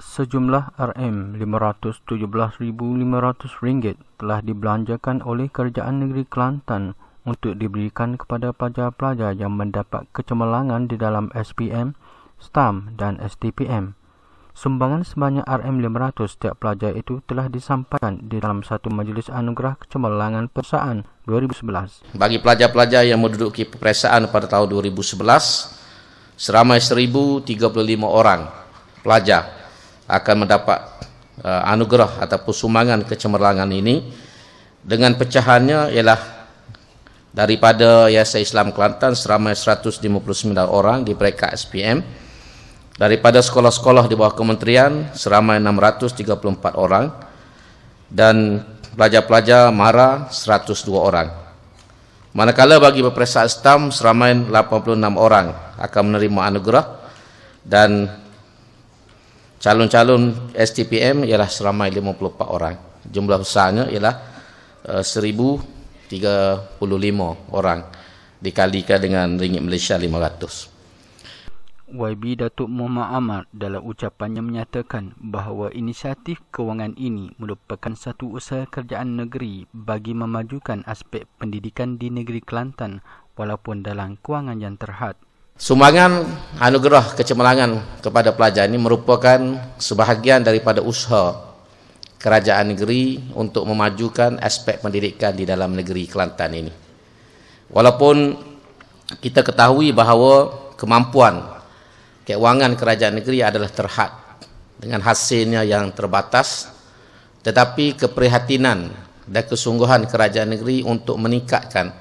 sejumlah RM517,500 ringgit telah dibelanjakan oleh Kerajaan Negeri Kelantan untuk diberikan kepada pelajar-pelajar yang mendapat kecemerlangan di dalam SPM, STAM dan STPM. Sumbangan sebanyak RM500 setiap pelajar itu telah disampaikan di dalam satu majlis anugerah kecemerlangan perusahaan 2011. Bagi pelajar-pelajar yang menduduki peperiksaan pada tahun 2011, seramai 1,035 orang pelajar akan mendapat uh, anugerah ataupun sumbangan kecemerlangan ini dengan pecahannya ialah daripada Yayasan Islam Kelantan seramai 159 orang di peringkat SPM daripada sekolah-sekolah di bawah kementerian seramai 634 orang dan pelajar-pelajar MARA 102 orang manakala bagi peperiksaan STAM seramai 86 orang akan menerima anugerah dan calon-calon STPM ialah seramai 54 orang. Jumlah besarnya ialah eh, uh, 1,035 orang dikalikan dengan ringgit Malaysia 500. YB Datuk Muhammad Ahmad dalam ucapannya menyatakan bahawa inisiatif kewangan ini merupakan satu usaha kerjaan negeri bagi memajukan aspek pendidikan di negeri Kelantan walaupun dalam kewangan yang terhad. Sumbangan anugerah kecemerlangan kepada pelajar ini merupakan sebahagian daripada usaha kerajaan negeri untuk memajukan aspek pendidikan di dalam negeri Kelantan ini. Walaupun kita ketahui bahawa kemampuan keuangan kerajaan negeri adalah terhad dengan hasilnya yang terbatas tetapi keprihatinan dan kesungguhan kerajaan negeri untuk meningkatkan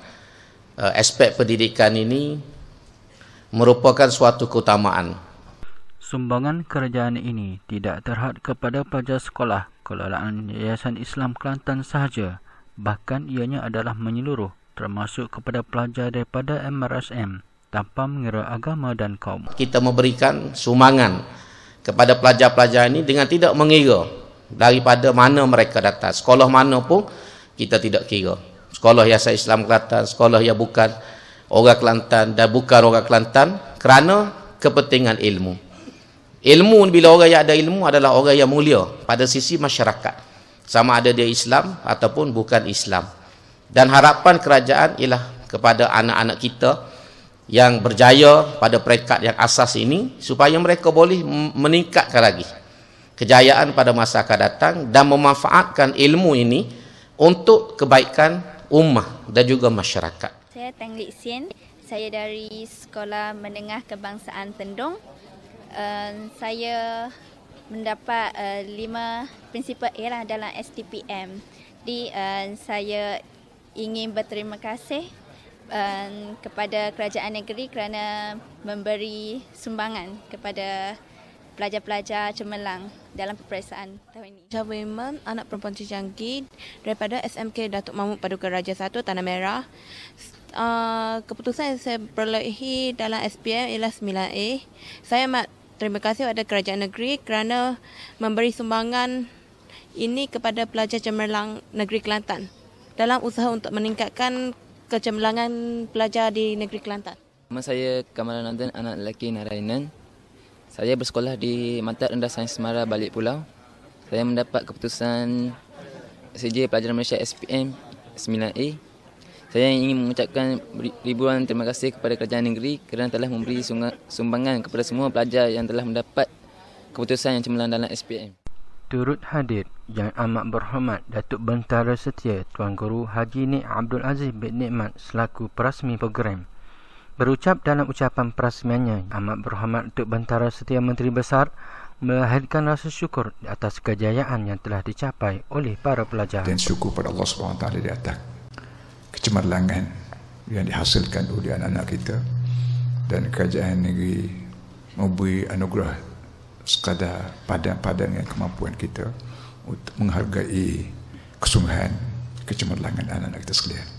eh, aspek pendidikan ini merupakan suatu keutamaan. Sumbangan kerajaan ini tidak terhad kepada pelajar sekolah kelolaan Yayasan Islam Kelantan sahaja. Bahkan ianya adalah menyeluruh termasuk kepada pelajar daripada MRSM tanpa mengira agama dan kaum. Kita memberikan sumbangan kepada pelajar-pelajar ini dengan tidak mengira daripada mana mereka datang. Sekolah mana pun kita tidak kira. Sekolah Yayasan Islam Kelantan, sekolah yang bukan orang Kelantan dan bukan orang Kelantan kerana kepentingan ilmu. Ilmu bila orang yang ada ilmu adalah orang yang mulia pada sisi masyarakat. Sama ada dia Islam ataupun bukan Islam. Dan harapan kerajaan ialah kepada anak-anak kita yang berjaya pada peringkat yang asas ini supaya mereka boleh meningkatkan lagi kejayaan pada masa akan datang dan memanfaatkan ilmu ini untuk kebaikan ummah dan juga masyarakat. Saya Tang Lik Sien. Saya dari Sekolah Menengah Kebangsaan Tendong. Uh, ehm, saya mendapat uh, lima prinsipal A lah dalam STPM. Jadi uh, saya ingin berterima kasih uh, kepada kerajaan negeri kerana memberi sumbangan kepada pelajar-pelajar cemerlang dalam peperiksaan tahun ini. Java Imam, anak perempuan Cicanggi daripada SMK Datuk Mahmud Paduka Raja 1 Tanah Merah. Uh, keputusan yang saya perolehi dalam SPM ialah 9A. Saya amat terima kasih kepada kerajaan negeri kerana memberi sumbangan ini kepada pelajar cemerlang negeri Kelantan dalam usaha untuk meningkatkan kecemerlangan pelajar di negeri Kelantan. Nama saya Kamalan Nandan, anak lelaki narayanan. Saya bersekolah di Mantat Rendah Sains Semara Balik Pulau. Saya mendapat keputusan CJ Pelajaran Malaysia SPM 9A. Saya ingin mengucapkan ribuan terima kasih kepada kerajaan negeri kerana telah memberi sumbangan kepada semua pelajar yang telah mendapat keputusan yang cemerlang dalam SPM. Turut hadir yang amat berhormat Datuk Bentara Setia Tuan Guru Haji Nik Abdul Aziz bin Nikmat selaku perasmi program berucap dalam ucapan perasmiannya amat berhormat untuk bentara setia menteri besar melahirkan rasa syukur atas kejayaan yang telah dicapai oleh para pelajar dan syukur pada Allah SWT di atas kecemerlangan yang dihasilkan oleh anak-anak kita dan kerajaan negeri memberi anugerah sekadar padang-padang yang kemampuan kita untuk menghargai kesungguhan kecemerlangan anak-anak kita sekalian.